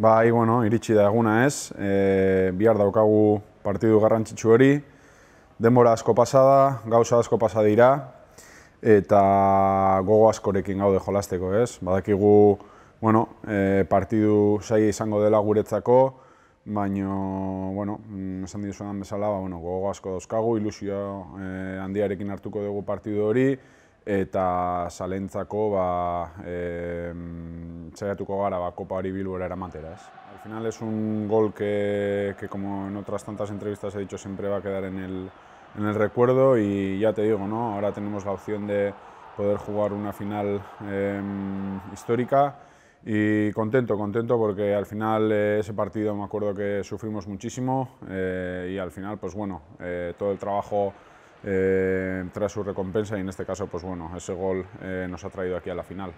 Ba, bueno, iritsi da eguna ez. E, bihar daukagu partidu garrantzitsu hori. Denbora asko pasada, gauza asko pasa dira eta gogo askorekin gaude jolasteko, ez? Badakigu, bueno, e, partidu sai izango dela guretzako, baina bueno, mm, esan dizuen bezala, ba bueno, gogo asko dauzkagu, ilusio e, handiarekin hartuko dugu partidu hori. eta salenza ba, eh, saiatuko Copa hori Bilbora eramatera. Al final es un gol que, que, como en otras tantas entrevistas he dicho, siempre va a quedar en el, en el recuerdo y ya te digo, ¿no? ahora tenemos la opción de poder jugar una final em, histórica y contento, contento porque al final eh, ese partido me acuerdo que sufrimos muchísimo eh, y al final, pues bueno, eh, todo el trabajo eh, tras su recompensa y en este caso, pues bueno, ese gol eh, nos ha traído aquí a la final.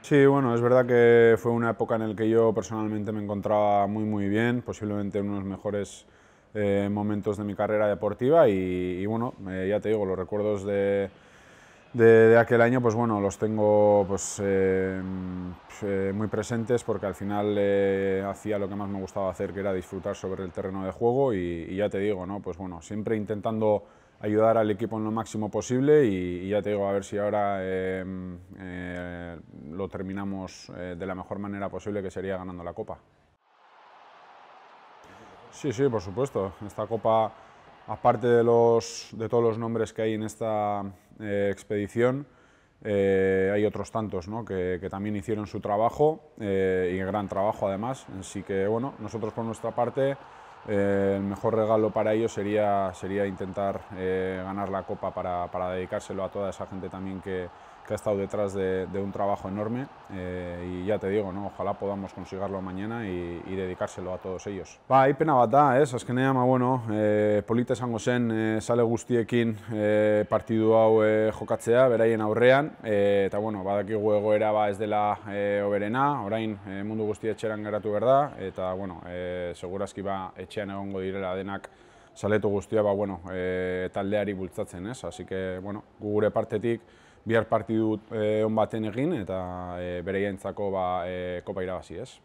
Sí, bueno, es verdad que fue una época en la que yo personalmente me encontraba muy muy bien, posiblemente uno de los mejores eh, momentos de mi carrera deportiva y bueno, ya te digo, los recuerdos de, de, aquel año, pues bueno, los tengo pues, eh, eh, muy presentes porque al final eh, hacía lo que más me gustaba hacer, que era disfrutar sobre el terreno de juego y, ya te digo, ¿no? Pues bueno, siempre intentando ayudar al equipo en lo máximo posible y, ya te digo, a ver si ahora em, lo terminamos de la mejor manera posible, que sería ganando la Copa. Sí, sí, por supuesto. Esta Copa aparte de, los, de todos los nombres que hay en esta eh, expedición, eh, hay otros tantos ¿no? que, también hicieron su trabajo eh, y gran trabajo además. Así que bueno, nosotros por nuestra parte eh, el mejor regalo para ellos sería, sería intentar eh, ganar la copa para, para dedicárselo a toda esa gente también que, que ha estado detrás de, de un trabajo enorme. Eh, y ya te digo, ¿no? ojalá podamos conseguirlo mañana y, y dedicárselo a todos ellos. Va, ba, hay pena bata, es que me llama ba, bueno. Eh, Polite Sangosen eh, sale gustiekin eh, partido a eh, Jocachea, verá en Aurrean. Está eh, bueno, va de aquí juego era va ba, desde la eh, Oberena, Orain, eh, Mundo Gustie Echeran, era tu verdad. Está bueno, eh, seguras que iba etxean egongo direla denak saletu guztia ba, bueno, e, taldeari bultzatzen, ez? Así bueno, gure partetik bihar partidu e, on baten egin eta e, bereientzako ba, e, kopa irabazi, ez?